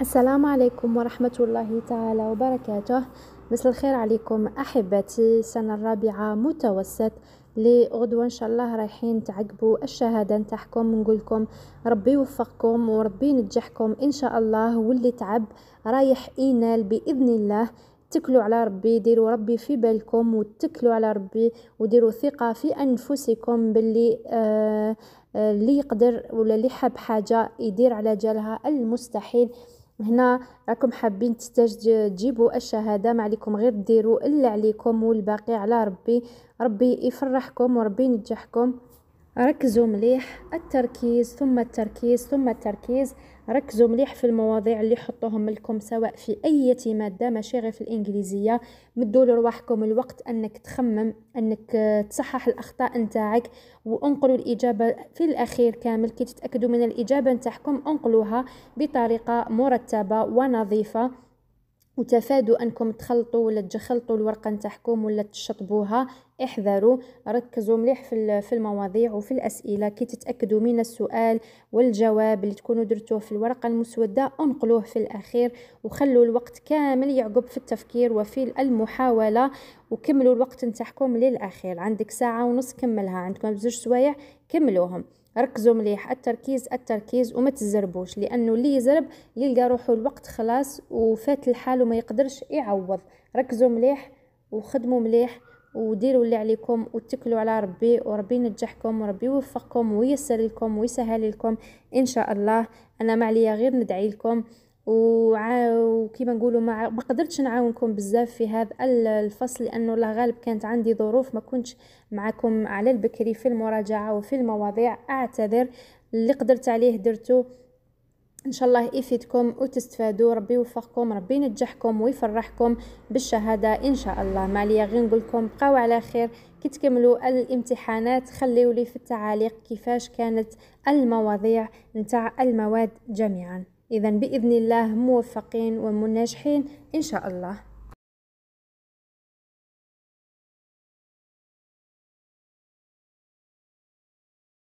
السلام عليكم ورحمة الله تعالى وبركاته مساء الخير عليكم أحبتي السنة الرابعة متوسط لي غدوة إن شاء الله رايحين تعقبوا الشهادة نتاعكم نقولكم ربي يوفقكم وربي ينجحكم إن شاء الله واللي تعب رايح ينال بإذن الله تكلوا على ربي ديروا ربي في بالكم وتكلوا على ربي وديروا ثقة في أنفسكم باللي آه،, آه اللي يقدر ولا اللي حاب حاجة يدير على جالها المستحيل هنا راكم حابين تجيبوا الشهاده ما عليكم غير ديروا اللي عليكم والباقي على ربي ربي يفرحكم وربي ينجحكم ركزوا مليح التركيز ثم التركيز ثم التركيز ركزوا مليح في المواضيع اللي حطوهم لكم سواء في أي مادة ماشي غير في الإنجليزية مدوا لرواحكم الوقت أنك تخمم أنك آه، تصحح الأخطاء نتاعك وانقلوا الإجابة في الأخير كامل كي تتأكدوا من الإجابة نتاعكم انقلوها بطريقة مرتبة ونظيفة وتفادوا انكم تخلطوا ولا تجخلطوا الورقه نتاعكم ولا تشطبوها احذروا ركزوا مليح في في المواضيع وفي الاسئله كي تتاكدوا من السؤال والجواب اللي تكونوا درتوه في الورقه المسوده انقلوه في الاخير وخلوا الوقت كامل يعقب في التفكير وفي المحاوله وكملوا الوقت نتاعكم للاخير عندك ساعه ونص كملها عندكم بزوج سوايع كملوهم ركزوا مليح التركيز التركيز وما تزربوش لانه اللي يزرب يلقى روحو الوقت خلاص وفات الحال وما يقدرش يعوض ركزوا مليح وخدموا مليح وديروا اللي عليكم واتكلوا على ربي وربي ينجحكم وربي يوفقكم ويسر لكم ويسهل لكم ان شاء الله انا ما عليا غير ندعي لكم وكيما نقولوا ما قدرتش نعاونكم بزاف في هذا الفصل لانه لا غالب كانت عندي ظروف ما كنتش معكم على البكري في المراجعه وفي المواضيع اعتذر اللي قدرت عليه درتو ان شاء الله يفيدكم وتستفادوا ربي يوفقكم ربي ينجحكم ويفرحكم بالشهاده ان شاء الله ماليا غير نقول لكم بقاو على خير كي تكملوا الامتحانات خليولي في التعاليق كيفاش كانت المواضيع نتاع المواد جميعا إذا بإذن الله موفقين ومناجحين إن شاء الله